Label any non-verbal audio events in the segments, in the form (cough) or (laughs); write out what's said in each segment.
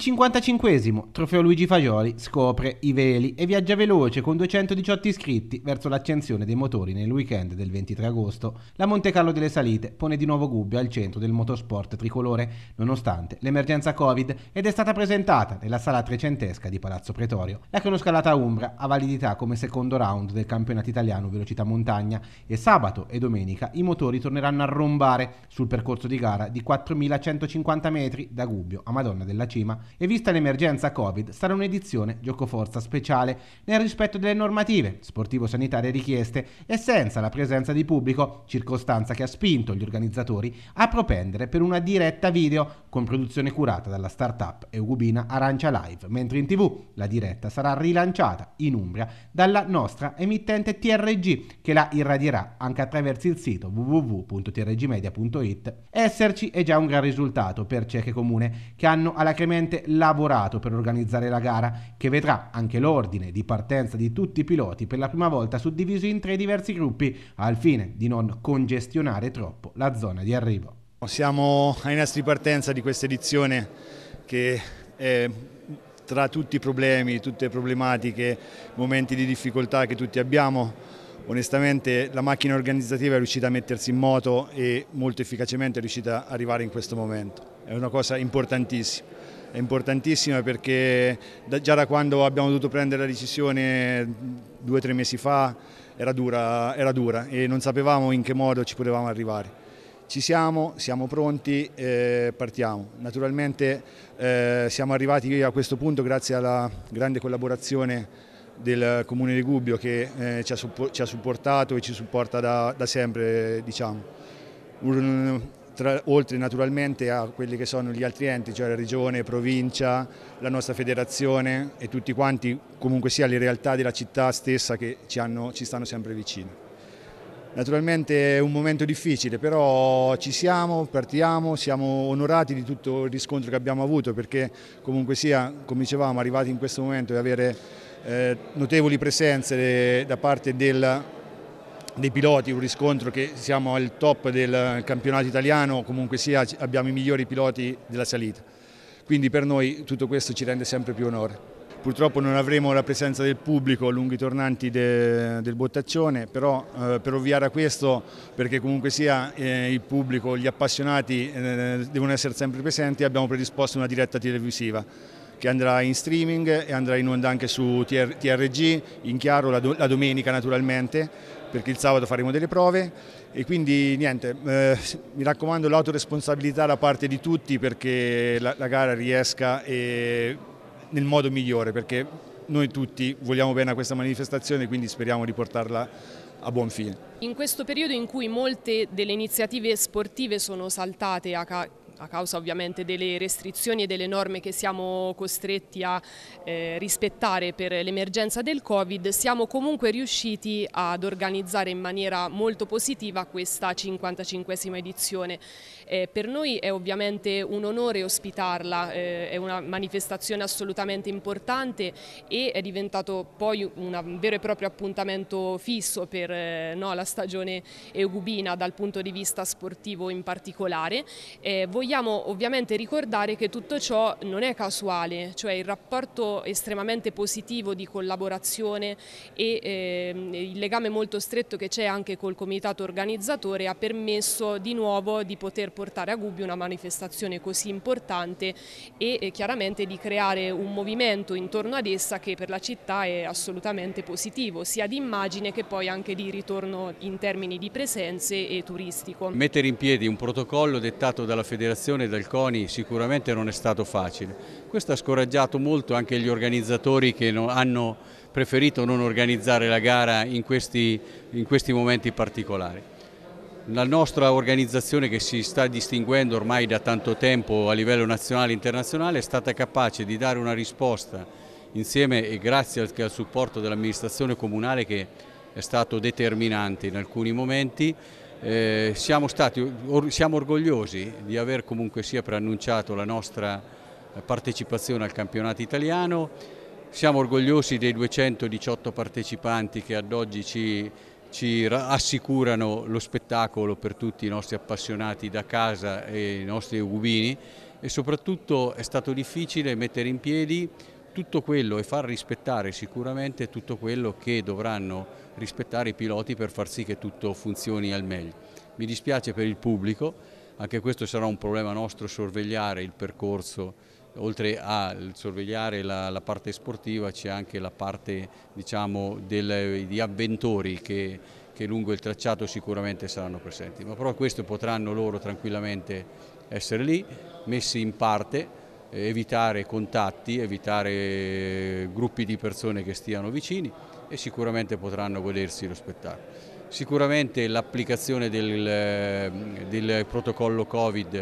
Il 55 trofeo Luigi Fagioli, scopre i veli e viaggia veloce con 218 iscritti verso l'accensione dei motori nel weekend del 23 agosto. La Monte Carlo delle Salite pone di nuovo Gubbio al centro del motorsport tricolore, nonostante l'emergenza Covid, ed è stata presentata nella sala trecentesca di Palazzo Pretorio. La cronoscalata Umbra ha validità come secondo round del campionato italiano velocità montagna e sabato e domenica i motori torneranno a rombare sul percorso di gara di 4150 metri da Gubbio a Madonna della Cima e vista l'emergenza Covid sarà un'edizione giocoforza speciale, nel rispetto delle normative sportivo-sanitarie richieste e senza la presenza di pubblico, circostanza che ha spinto gli organizzatori a propendere per una diretta video con produzione curata dalla startup Eugubina Arancia Live, mentre in tv la diretta sarà rilanciata in Umbria dalla nostra emittente TRG che la irradierà anche attraverso il sito www.trgmedia.it. Esserci è già un gran risultato per cieche comune che hanno alacremente fortemente lavorato per organizzare la gara, che vedrà anche l'ordine di partenza di tutti i piloti per la prima volta suddiviso in tre diversi gruppi, al fine di non congestionare troppo la zona di arrivo. Siamo ai nastri di partenza di questa edizione che è tra tutti i problemi, tutte le problematiche, momenti di difficoltà che tutti abbiamo, onestamente la macchina organizzativa è riuscita a mettersi in moto e molto efficacemente è riuscita ad arrivare in questo momento. È una cosa importantissima è importantissima perché da, già da quando abbiamo dovuto prendere la decisione due o tre mesi fa era dura, era dura e non sapevamo in che modo ci potevamo arrivare ci siamo, siamo pronti, eh, partiamo. Naturalmente eh, siamo arrivati a questo punto grazie alla grande collaborazione del Comune di Gubbio che eh, ci, ha ci, ha supportato e ci supporta da, da sempre. Diciamo. Un, tra, oltre naturalmente a quelli che sono gli altri enti, cioè la regione, provincia, la nostra federazione e tutti quanti comunque sia le realtà della città stessa che ci, hanno, ci stanno sempre vicino. Naturalmente è un momento difficile, però ci siamo, partiamo, siamo onorati di tutto il riscontro che abbiamo avuto perché comunque sia, come dicevamo, arrivati in questo momento e avere eh, notevoli presenze eh, da parte del dei piloti, un riscontro che siamo al top del campionato italiano, comunque sia abbiamo i migliori piloti della salita. Quindi per noi tutto questo ci rende sempre più onore. Purtroppo non avremo la presenza del pubblico lunghi tornanti de, del Bottaccione, però eh, per ovviare a questo, perché comunque sia eh, il pubblico, gli appassionati eh, devono essere sempre presenti, abbiamo predisposto una diretta televisiva che andrà in streaming e andrà in onda anche su TRG, in chiaro la, do, la domenica naturalmente perché il sabato faremo delle prove e quindi niente, eh, mi raccomando l'autoresponsabilità da parte di tutti perché la, la gara riesca nel modo migliore perché noi tutti vogliamo bene a questa manifestazione quindi speriamo di portarla a buon fine. In questo periodo in cui molte delle iniziative sportive sono saltate a a causa ovviamente delle restrizioni e delle norme che siamo costretti a eh, rispettare per l'emergenza del Covid, siamo comunque riusciti ad organizzare in maniera molto positiva questa 55 edizione. Eh, per noi è ovviamente un onore ospitarla, eh, è una manifestazione assolutamente importante e è diventato poi un vero e proprio appuntamento fisso per eh, no, la stagione eugubina dal punto di vista sportivo in particolare. Eh, vogliamo vogliamo ovviamente ricordare che tutto ciò non è casuale, cioè il rapporto estremamente positivo di collaborazione e eh, il legame molto stretto che c'è anche col comitato organizzatore ha permesso di nuovo di poter portare a Gubbio una manifestazione così importante e eh, chiaramente di creare un movimento intorno ad essa che per la città è assolutamente positivo, sia di immagine che poi anche di ritorno in termini di presenze e turistico. Mettere in piedi un protocollo dettato dalla Federazione reazione del CONI sicuramente non è stato facile. Questo ha scoraggiato molto anche gli organizzatori che hanno preferito non organizzare la gara in questi, in questi momenti particolari. La nostra organizzazione che si sta distinguendo ormai da tanto tempo a livello nazionale e internazionale è stata capace di dare una risposta insieme e grazie anche al supporto dell'amministrazione comunale che è stato determinante in alcuni momenti eh, siamo, stati, or, siamo orgogliosi di aver comunque sia preannunciato la nostra eh, partecipazione al campionato italiano, siamo orgogliosi dei 218 partecipanti che ad oggi ci, ci assicurano lo spettacolo per tutti i nostri appassionati da casa e i nostri ubini e soprattutto è stato difficile mettere in piedi tutto quello e far rispettare sicuramente tutto quello che dovranno rispettare i piloti per far sì che tutto funzioni al meglio. Mi dispiace per il pubblico, anche questo sarà un problema nostro sorvegliare il percorso oltre a sorvegliare la, la parte sportiva c'è anche la parte diciamo, del, di avventori che, che, lungo il tracciato sicuramente saranno presenti, ma però questo potranno loro tranquillamente essere lì, messi in parte evitare contatti, evitare eh, gruppi di persone che stiano vicini e sicuramente potranno godersi lo spettacolo. Sicuramente l'applicazione del, eh, del, protocollo Covid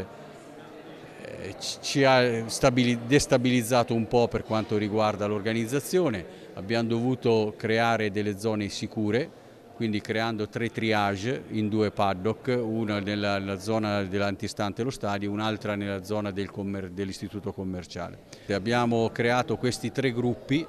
eh, ci ha destabilizzato un po' per quanto riguarda l'organizzazione, abbiamo dovuto creare delle zone sicure quindi creando tre triage in due paddock, una nella zona dell'antistante lo stadio, un'altra nella zona del commer dell'istituto commerciale. Abbiamo creato questi tre gruppi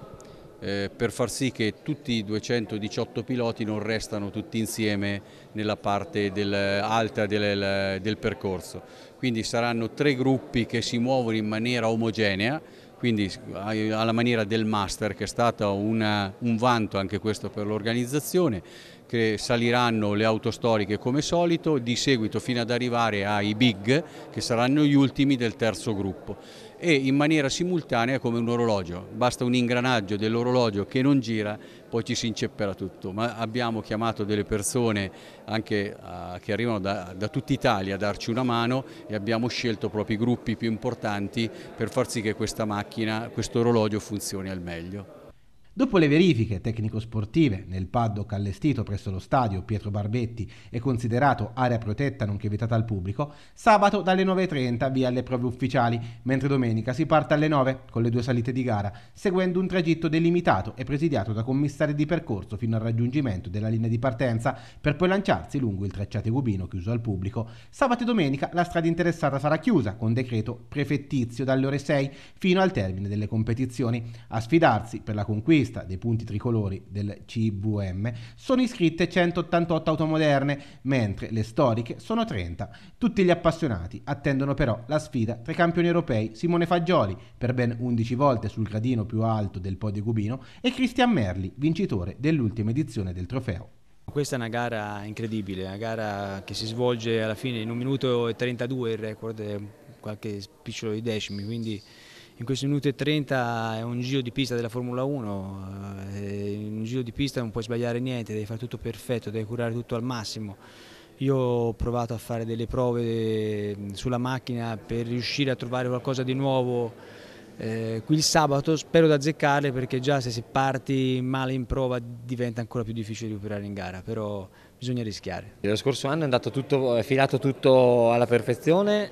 eh, per far sì che tutti i 218 piloti non restano tutti insieme nella parte del, alta del, del percorso. Quindi saranno tre gruppi che si muovono in maniera omogenea, quindi alla maniera del master che è stato una, un vanto anche questo per l'organizzazione che saliranno le auto storiche come solito, di seguito fino ad arrivare ai big che saranno gli ultimi del terzo gruppo e in maniera simultanea come un orologio, basta un ingranaggio dell'orologio che non gira poi ci si incepperà tutto, ma abbiamo chiamato delle persone anche, uh, che arrivano da, da tutta Italia a darci una mano e abbiamo scelto proprio i gruppi più importanti per far sì che questa macchina, questo orologio funzioni al meglio. Dopo le verifiche tecnico-sportive nel paddock allestito presso lo stadio Pietro Barbetti e considerato area protetta nonché vietata al pubblico, sabato dalle 9.30 via alle prove ufficiali, mentre domenica si parte alle 9 con le due salite di gara, seguendo un tragitto delimitato e presidiato da commissari di percorso fino al raggiungimento della linea di partenza per poi lanciarsi lungo il tracciato Gubino chiuso al pubblico. Sabato e domenica la strada interessata sarà chiusa con decreto prefettizio dalle ore 6 fino al termine delle competizioni. A sfidarsi per la conquista lista dei punti tricolori del CVM sono iscritte 188 auto moderne, mentre le storiche sono 30. Tutti gli appassionati attendono però la sfida tra i campioni europei Simone Fagioli, per ben 11 volte sul gradino più alto del podio cubino, e Christian Merli, vincitore dell'ultima edizione del trofeo. Questa è una gara incredibile, una gara che si svolge alla fine in un minuto e 32 il record, qualche spicciolo di decimi, quindi in questi minuti e 30 è un giro di pista della Formula 1, in eh, un giro di pista non puoi sbagliare niente, devi fare tutto perfetto, devi curare tutto al massimo. Io ho provato a fare delle prove mm, sulla macchina per riuscire a trovare qualcosa di nuovo eh, qui il sabato, spero di azzeccarle perché già se si parti male in prova diventa ancora più difficile recuperare in gara, però bisogna rischiare. Lo scorso anno è andato tutto, è filato tutto alla perfezione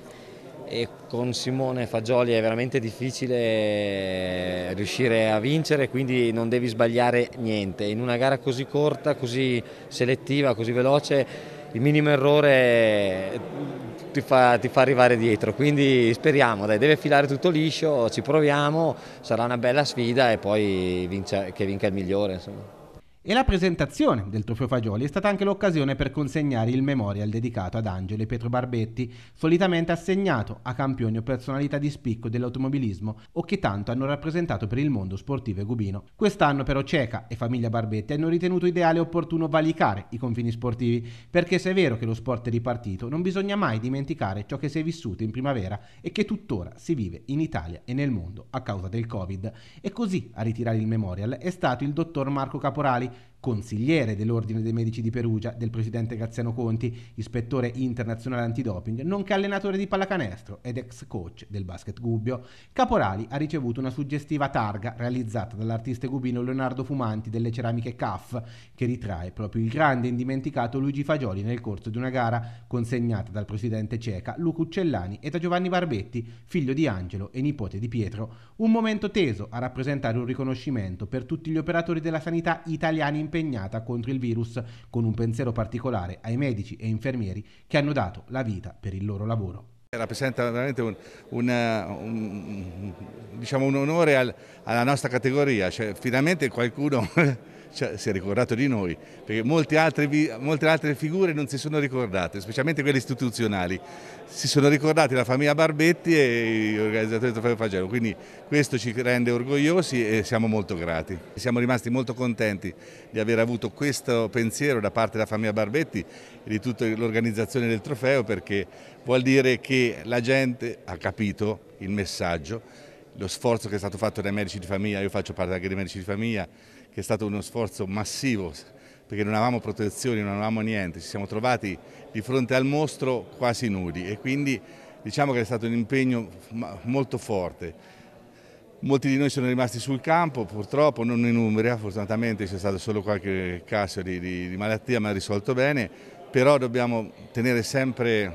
e con Simone Fagioli è veramente difficile riuscire a vincere, quindi non devi sbagliare niente. In una gara così corta, così selettiva, così veloce, il minimo errore ti fa, ti fa arrivare dietro, quindi speriamo, dai, deve filare tutto liscio, ci proviamo, sarà una bella sfida e poi vince, che vinca il migliore. Insomma. E la presentazione del trofeo Fagioli è stata anche l'occasione per consegnare il memorial dedicato ad Angelo e Pietro Barbetti, solitamente assegnato a campioni o personalità di spicco dell'automobilismo o che tanto hanno rappresentato per il mondo sportivo e gubino. Quest'anno però Ceca e famiglia Barbetti hanno ritenuto ideale e opportuno valicare i confini sportivi, perché se è vero che lo sport è ripartito, non bisogna mai dimenticare ciò che si è vissuto in primavera e che tuttora si vive in Italia e nel mondo a causa del Covid. E così a ritirare il memorial è stato il dottor Marco Caporali, consigliere dell'Ordine dei Medici di Perugia del presidente Graziano Conti, ispettore internazionale antidoping, nonché allenatore di pallacanestro ed ex coach del basket Gubbio, Caporali ha ricevuto una suggestiva targa realizzata dall'artista gubino Leonardo Fumanti delle ceramiche CAF, che ritrae proprio il grande e indimenticato Luigi Fagioli nel corso di una gara consegnata dal presidente ceca Luca Uccellani e da Giovanni Barbetti, figlio di Angelo e nipote di Pietro, un momento teso a rappresentare un riconoscimento per tutti gli operatori della sanità italiani in Perugia impegnata contro il virus, con un pensiero particolare ai medici e infermieri che hanno dato la vita per il loro lavoro. Rappresenta veramente un, un, un, diciamo un onore al, alla nostra categoria, cioè, finalmente qualcuno (laughs) cioè, si è ricordato di noi, perché molte altre, molte altre, figure non si sono ricordate, specialmente quelle istituzionali. Si sono ricordati la famiglia Barbetti e gli organizzatori del Trofeo Fagello, quindi questo ci rende orgogliosi e siamo molto grati. Siamo rimasti molto contenti di aver avuto questo pensiero da parte della famiglia Barbetti e di tutta l'organizzazione del trofeo perché vuol dire che la gente ha capito il messaggio lo sforzo che è stato fatto dai medici di famiglia, io faccio parte anche dei medici di famiglia, che è stato uno sforzo massivo perché non avevamo protezioni, non avevamo niente, ci siamo trovati di fronte al mostro quasi nudi e quindi diciamo che è stato un impegno molto forte. Molti di noi sono rimasti sul campo, purtroppo non in Umbria, fortunatamente c'è stato solo qualche caso di, di, di malattia ma risolto bene, però dobbiamo tenere sempre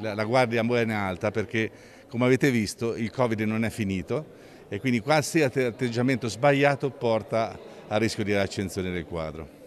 la, la guardia buona alta perché come avete visto il Covid non è finito e quindi qualsiasi atteggiamento sbagliato porta al rischio di accensione del quadro.